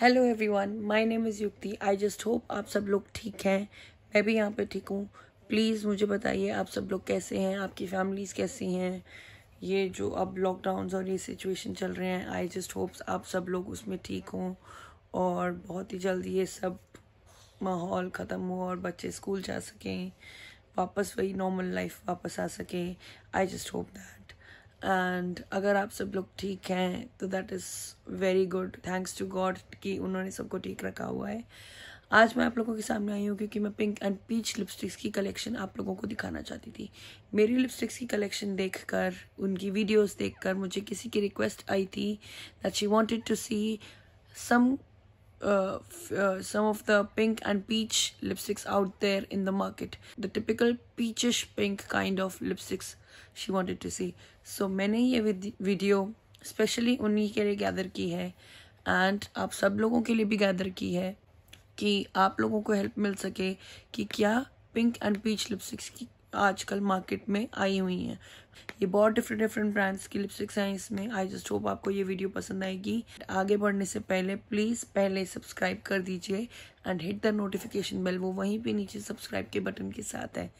Hello everyone my name is Yukti I just hope आप सब लोग ठीक हैं मैं भी यहाँ पे ठीक हूँ प्लीज़ मुझे बताइए आप सब लोग कैसे हैं आपकी फैमिलीज़ कैसी हैं ये जो अब लॉकडाउन और ये सिचुएशन चल रहे हैं आई जस्ट होप आप सब लोग उसमें ठीक हों और बहुत ही जल्दी ये सब माहौल ख़त्म हो और बच्चे स्कूल जा सकें वापस वही नॉर्मल लाइफ वापस आ सकें I just hope that and अगर आप सब लोग ठीक हैं तो that is very good thanks to God कि उन्होंने सबको ठीक रखा हुआ है आज मैं आप लोगों के सामने आई हूँ क्योंकि मैं पिंक एंड पीच लिपस्टिक्स की कलेक्शन आप लोगों को दिखाना चाहती थी मेरी लिपस्टिक्स की कलेक्शन देखकर उनकी वीडियोस देखकर मुझे किसी की रिक्वेस्ट आई थी that she wanted to see some uh, uh, some of the pink and peach lipsticks out there in the market the typical peachish pink kind of lipsticks she wanted to see so मैंने ये video specially unhi ke liye gather ki hai and aap sab logon ke liye bhi gather ki hai ki aap logon ko help mil sake ki kya pink and peach lipsticks ki आजकल market में आई हुई हैं ये बहुत different different brands की lipsticks हैं इसमें आई जस्ट होप आपको ये वीडियो पसंद आएगी आगे बढ़ने से पहले प्लीज़ पहले सब्सक्राइब कर दीजिए and hit the notification bell वो वहीं पे नीचे सब्सक्राइब के बटन के साथ है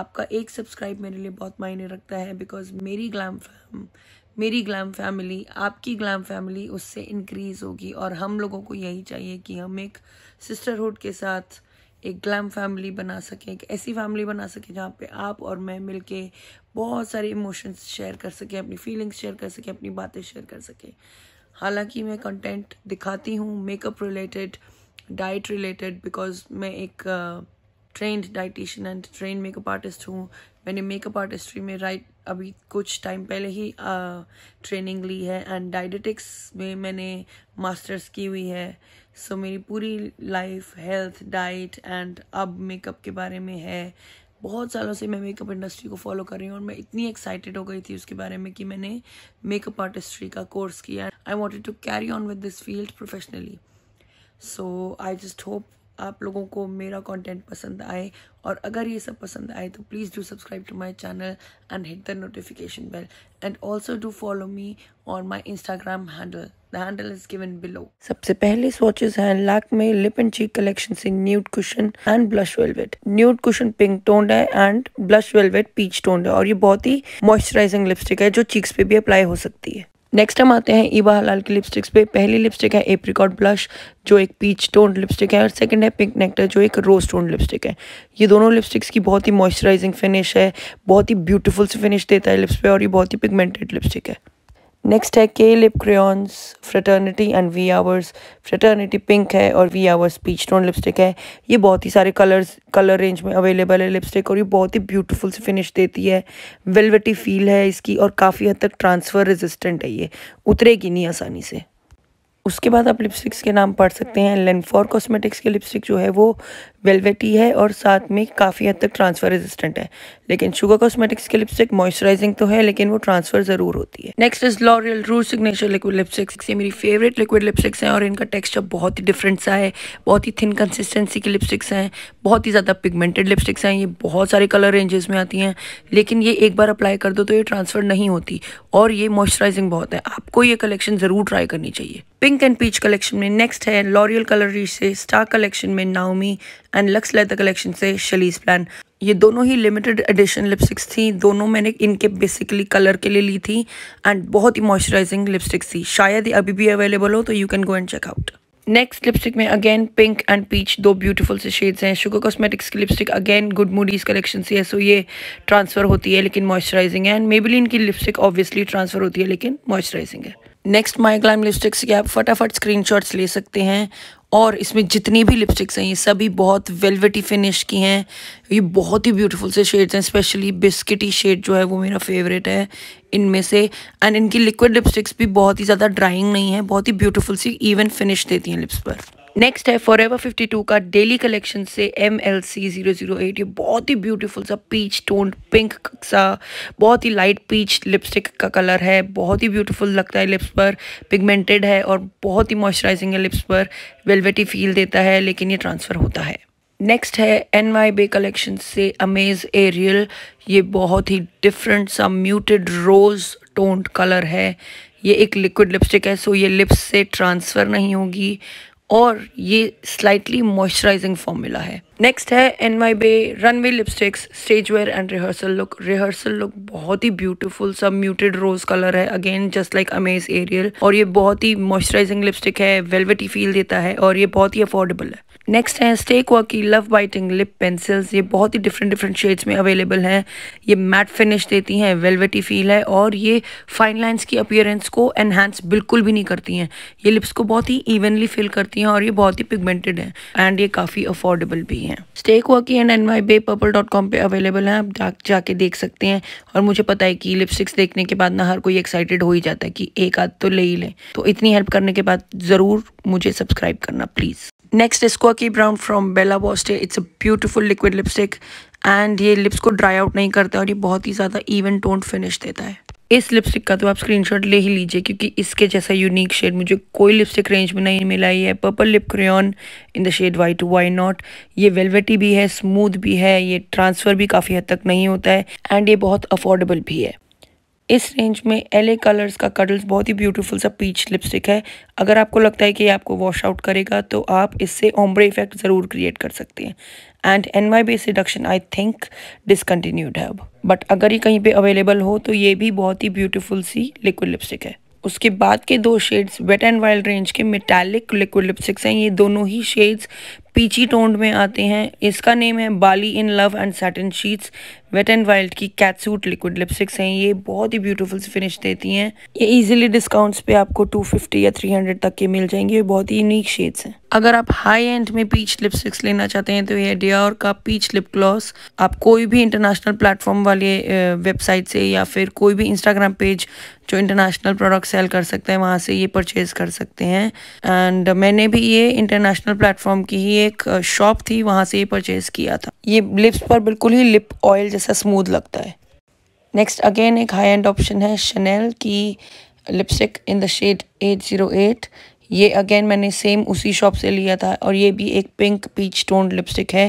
आपका एक सब्सक्राइब मेरे लिए बहुत मायने रखता है बिकॉज मेरी ग्लैम मेरी ग्लैम फैमिली आपकी ग्लैम फैमिली उससे इंक्रीज़ होगी और हम लोगों को यही चाहिए कि हम एक सिस्टरहुड के साथ एक ग्लैम फैमिली बना सकें एक ऐसी फैमिली बना सकें जहाँ पे आप और मैं मिलके बहुत सारे इमोशंस शेयर कर सकें अपनी फीलिंग्स शेयर कर सकें अपनी बातें शेयर कर सकें हालांकि मैं कंटेंट दिखाती हूँ makeup related diet related because मैं एक trained dietitian and trained makeup artist हूँ मैंने मेकअप आर्टिस्ट्री में राइट अभी कुछ टाइम पहले ही आ, ट्रेनिंग ली है एंड डाइडेटिक्स में मैंने मास्टर्स की हुई है सो so, मेरी पूरी लाइफ हेल्थ डाइट एंड अब मेकअप के बारे में है बहुत सालों से मैं मेकअप इंडस्ट्री को फॉलो कर रही हूँ और मैं इतनी एक्साइटेड हो गई थी उसके बारे में कि मैंने मेकअप आर्टिस्ट्री का कोर्स किया I wanted to carry on with this field professionally so I just hope आप लोगों को मेरा कंटेंट पसंद आए और अगर ये सब पसंद आए तो please do subscribe to my channel and hit the notification bell and also do follow me on my Instagram handle the handle is given below सबसे पहले स्वॉचेस हैं Lakme lip and cheek collection से nude cushion and blush velvet nude cushion pink tone है and blush velvet peach tone है और ये बहुत ही मॉइस्चराइजिंग लिपस्टिक है जो चीक्स पे भी अप्लाई हो सकती है नेक्स्ट हम आते हैं ईबा हलाल की लिपस्टिक्स पे पहली लिपस्टिक है एप्रिकॉट ब्लश जो एक पीच टोन्ड लिपस्टिक है और सेकंड है पिंक नेक्टर जो एक रोज टोन लिपस्टिक है ये दोनों लिपस्टिक्स की बहुत ही मॉइस्चराइजिंग फिनिश है बहुत ही ब्यूटीफुल से फिनिश देता है लिप्स पे और ये बहुत ही पिगमेंटेड लिपस्टिक है नेक्स्ट है के lip crayons fraternity and we hours fraternity pink है और we hours peach tone lipstick है ये बहुत ही सारे कलर्स कलर रेंज में अवेलेबल है लिपस्टिक और ये बहुत ही ब्यूटीफुल से फिनिश देती है वेलवेटी फील है इसकी और काफ़ी हद तक ट्रांसफ़र रेजिस्टेंट है ये उतरेगी नहीं आसानी से उसके बाद आप लिपस्टिक्स के नाम पढ़ सकते हैं लेनफॉर कॉस्मेटिक्स के लिपस्टिक जो है वो वेलवेटी है और साथ में काफ़ी हद तक ट्रांसफ़र रेजिस्टेंट है लेकिन शुगर कॉस्मेटिक्स के लिपस्टिक मॉइस्चराइजिंग तो है लेकिन वो ट्रांसफ़र ज़रूर होती है next is L'Oreal rouge signature liquid lipsticks ये मेरी फेवरेट लिक्विड लिपस्टिक्स हैं और इनका टेक्सचर बहुत ही डिफरेंट सा है बहुत ही थिन कंसिस्टेंसी की लिपस्टिक्स हैं बहुत ही ज़्यादा पिगमेंटेड लिपस्टिक्स हैं ये बहुत सारे कलर रेंजेस में आती हैं लेकिन ये एक बार अप्लाई कर दो तो ये ट्रांसफ़र नहीं होती और ये मॉइस्चराइजिंग बहुत है आपको ये कलेक्शन ज़रूर ट्राई करनी चाहिए पिंक एंड पीच कलेक्शन में नेक्स्ट है लॉरियल कलर से स्टार कलेक्शन में नाउमी एंड लक्स लेदर कलेक्शन से शलीस प्लान ये दोनों ही लिमिटेड एडिशन लिपस्टिक्स थी दोनों मैंने इनके बेसिकली कलर के लिए ली थी एंड बहुत ही मॉइस्चराइजिंग लिपस्टिक्स थी शायद ये अभी भी अवेलेबल हो तो you can go and check out next lipstick में अगेन पिंक एंड पीच दो ब्यूटीफुल से शेड्स हैं शुगर कॉस्मेटिक्स की lipstick again good moodies collection से है सो ये ट्रांसफ़र होती है लेकिन मॉइस्चराइजिंग है एंड मेबिलिन की लिपस्टिक ऑब्वियसली ट्रांसफ़र होती है लेकिन मॉइस्चराइजिंग है नेक्स्ट माइग्लाइम लिपस्टिक्स की आप फटाफट स्क्रीनशॉट्स ले सकते हैं और इसमें जितनी भी लिपस्टिक्स हैं ये सभी बहुत वेलवेटी फिनिश की हैं ये बहुत ही ब्यूटीफुल से शेड्स हैं स्पेशली बिस्किटी शेड जो है वो मेरा फेवरेट है इनमें से एंड इनकी लिक्विड लिपस्टिक्स भी बहुत ही ज़्यादा ड्राइंग नहीं है बहुत ही ब्यूटीफुल सी इवन फिनिश देती हैं लिप्स पर नेक्स्ट है फॉर एवर फिफ्टी टू का डेली कलेक्शन से M L C zero zero eight ये बहुत ही ब्यूटीफुल सा पीच टोन पिंक सा बहुत ही लाइट पीच लिपस्टिक का कलर है बहुत ही ब्यूटीफुल लगता है लिप्स पर पिगमेंटेड है और बहुत ही मॉइस्चराइजिंग है लिप्स पर वेलवेटी फील देता है लेकिन ये ट्रांसफ़र होता है नेक्स्ट है एन वाई बे कलेक्शन से अमेज एरियल ये बहुत ही डिफरेंट सा म्यूटेड रोज़ टोन्ड कलर है ये एक लिक्विड लिपस्टिक है सो ये लिप्स से ट्रांसफ़र नहीं होगी और ये स्लाइटली मॉइस्चराइजिंग फॉर्मूला है नेक्स्ट है N Y bae runway lipsticks stage wear and rehearsal look rehearsal look बहुत ही ब्यूटीफुल सब म्यूटेड रोज कलर है again just like amaze aerial और ये बहुत ही मॉइस्चराइजिंग लिपस्टिक है वेलवेटी फील देता है और ये बहुत ही अफोर्डेबल है नेक्स्ट है स्टेक वर्क की लव बाइटिंग लिप पेंसिल्स ये बहुत ही डिफरेंट डिफरेंट शेड्स में अवेलेबल हैं ये मैट फिनिश देती हैं वेलवेटी फील है और ये फाइन लाइंस की अपियरेंस को एनहेंस बिल्कुल भी नहीं करती हैं ये लिप्स को बहुत ही इवनली फिल करती हैं और ये बहुत ही पिगमेंटेड है एंड ये काफ़ी अफोर्डेबल भी हैं stay quirky and N Y bae purple dot com पर अवेलेबल हैं आप जाके देख सकते हैं और मुझे पता है कि लिपस्टिक्स देखने के बाद ना हर कोई एक्साइटेड हो ही जाता है कि एक आध तो ले ही लें तो इतनी हेल्प करने के बाद ज़रूर मुझे सब्सक्राइब करना प्लीज़ नेक्स्ट is की brown from Bella Voste it's a beautiful liquid lipstick and ये लिप्स को ड्राई आउट नहीं करता और ये बहुत ही ज़्यादा इवन टोन फिनिश देता है इस लिपस्टिक का तो आप स्क्रीनशॉट ले ही लीजिए क्योंकि इसके जैसा यूनिक शेड मुझे कोई लिपस्टिक रेंज में नहीं मिला ये है purple lip crayon in the shade white two Y not ये वेलवेटी भी है स्मूथ भी है ये ट्रांसफ़र भी काफ़ी हद तक नहीं होता है एंड ये बहुत अफोर्डेबल भी है इस रेंज में एले कलर्स का कडल्स बहुत ही ब्यूटीफुल सा पीच लिपस्टिक है अगर आपको लगता है कि ये आपको वॉश आउट करेगा तो आप इससे ओम्ब्रे इफेक्ट ज़रूर क्रिएट कर सकते हैं and N Y bae's reduction I think discontinued है अब बट अगर ये कहीं पे अवेलेबल हो तो ये भी बहुत ही ब्यूटीफुल सी लिक्विड लिपस्टिक है उसके बाद के दो shades wet and wild range के मेटालिक लिक्विड लिपस्टिक्स हैं ये दोनों ही शेड्स पीची टोंड में आते हैं इसका नेम है Bali in love and satin sheets wet and wild की कैटसूट लिक्विड लिपस्टिक्स हैं ये बहुत ही ब्यूटीफुल फिनिश देती हैं ये इजीली डिस्काउंट्स पे आपको 250 या 300 तक के मिल जाएंगे ये बहुत ही यूनिक शेड्स हैं अगर आप हाई एंड में पीच लिपस्टिक्स लेना चाहते हैं तो ये डियोर का पीच लिप ग्लॉस आप कोई भी इंटरनेशनल प्लेटफॉर्म वाले वेबसाइट से या फिर कोई भी इंस्टाग्राम पेज जो इंटरनेशनल प्रोडक्ट सेल कर सकते हैं वहाँ से ये परचेज़ कर सकते हैं एंड मैंने भी ये इंटरनेशनल प्लेटफॉर्म की ही एक शॉप थी वहाँ से ही परचेज किया था ये लिप्स पर बिल्कुल ही लिप ऑयल जैसा स्मूथ लगता है नेक्स्ट अगेन एक हाई एंड ऑप्शन है शनैल की लिपस्टिक इन द शेड 808 ये अगेन मैंने सेम उसी शॉप से लिया था और ये भी एक पिंक पीच टोन लिपस्टिक है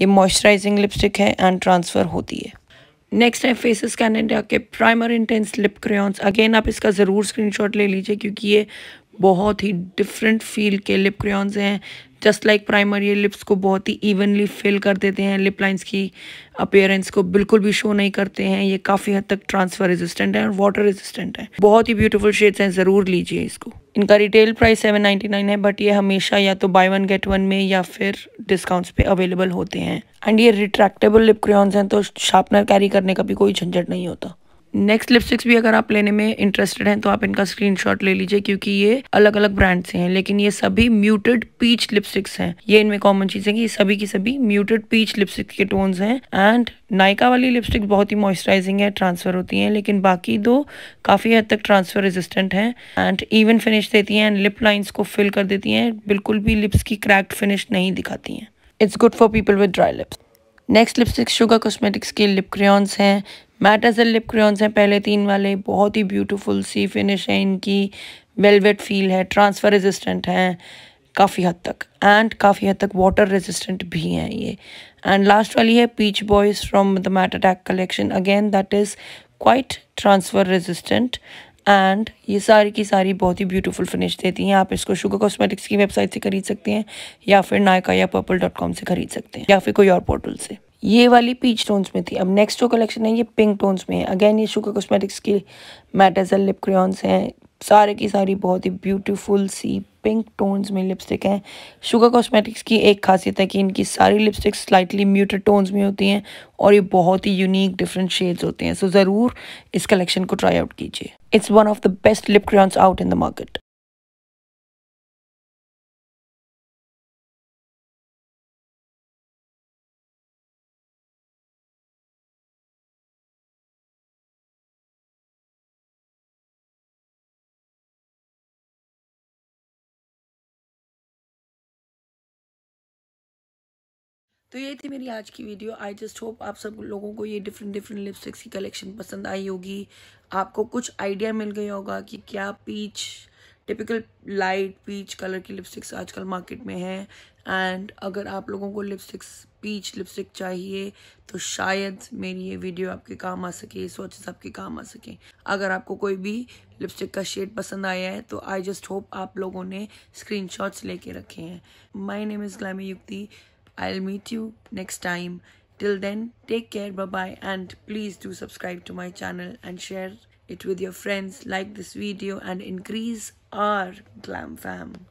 ये मॉइस्चराइजिंग लिपस्टिक है एंड ट्रांसफ़र होती है नेक्स्ट है फेसेस कैनेडा के primer intense lip crayons again आप इसका ज़रूर स्क्रीनशॉट ले लीजिए क्योंकि ये बहुत ही डिफरेंट फील के लिप क्रेयॉन्स हैं जस्ट लाइक प्राइमर ये लिप्स को बहुत ही इवनली फिल कर देते हैं लिप लाइंस की अपेयरेंस को बिल्कुल भी शो नहीं करते हैं ये काफ़ी हद तक ट्रांसफर रेजिस्टेंट है और वाटर रेजिस्टेंट है बहुत ही ब्यूटीफुल शेड्स हैं ज़रूर लीजिए इसको इनका retail price seven ninety nine है बट ये हमेशा या तो बाय वन गेट वन में या फिर डिस्काउंट्स पे अवेलेबल होते हैं एंड ये रिट्रैक्टेबल लिप क्रियॉन्स हैं तो शार्पनर कैरी करने का भी कोई झंझट नहीं होता नेक्स्ट लिपस्टिक्स भी अगर आप लेने में इंटरेस्टेड हैं तो आप इनका स्क्रीनशॉट ले लीजिए क्योंकि ये अलग अलग ब्रांड से हैं लेकिन ये सभी म्यूटेड पीच लिपस्टिक्स हैं ये इनमें कॉमन चीज है कि सभी की सभी म्यूटेड पीच लिपस्टिक के टोन्स हैं एंड नायका वाली लिपस्टिक बहुत ही मॉइस्चराइजिंग है ट्रांसफर होती हैं लेकिन बाकी दो काफ़ी हद तक ट्रांसफर रेजिस्टेंट हैं एंड इवन फिनिश देती हैं एंड लिप लाइन्स को फिल कर देती हैं बिल्कुल भी लिप्स की क्रैक्ड फिनिश नहीं दिखाती हैं it's good for people with dry lips next lipstick sugar cosmetics के लिप क्रेयॉन्स हैं मैटाजल लिप क्रेन्स हैं पहले तीन वाले बहुत ही ब्यूटीफुल सी फिनिश है इनकी वेलवेट फील है ट्रांसफ़र रेजिस्टेंट हैं काफ़ी हद तक एंड काफ़ी हद तक वाटर रेजिस्टेंट भी हैं ये एंड लास्ट वाली है peach boys from the matte attack collection again that is quite transfer resistant and ये सारी की सारी बहुत ही ब्यूटीफुल फिनिश देती हैं आप इसको शुगर कॉस्मेटिक्स की वेबसाइट से खरीद सकते हैं या फिर नायका या पर्पल डॉट कॉम से खरीद सकते हैं या फिर कोई और पोर्टल से ये वाली पीच टोन्स में थी अब नेक्स्ट जो कलेक्शन है ये पिंक टोन्स में है अगेन ये शुगर कॉस्मेटिक्स की मेटाजल लिप क्रियॉन्स हैं सारे की सारी बहुत ही ब्यूटीफुल सी पिंक टोन्स में लिपस्टिक हैं शुगर कॉस्मेटिक्स की एक खासियत है कि इनकी सारी लिपस्टिक स्लाइटली म्यूटेड टोन्स में होती हैं और ये बहुत ही यूनिक डिफरेंट शेड्स होते हैं सो so, ज़रूर इस कलेक्शन को ट्राई आउट कीजिए it's one of the best lip crayons out in the market तो ये थी मेरी आज की वीडियो आई जस्ट होप आप सब लोगों को ये डिफरेंट डिफरेंट लिपस्टिक्स की कलेक्शन पसंद आई होगी आपको कुछ आइडिया मिल गया होगा कि क्या peach typical light peach colour की लिपस्टिक्स आजकल मार्केट में है एंड अगर आप लोगों को लिपस्टिक्स पीच लिपस्टिक चाहिए तो शायद मेरी ये वीडियो आपके काम आ सके सोचे आपके काम आ सके अगर आपको कोई भी लिपस्टिक का शेड पसंद आया है तो आई जस्ट होप आप लोगों ने स्क्रीनशॉट्स लेके रखे हैं माय नेम इज़ ग्लैमी युक्ति I'll meet you next time. Till then, take care, bye bye, and please do subscribe to my channel and share it with your friends. Like this video and increase our glam fam.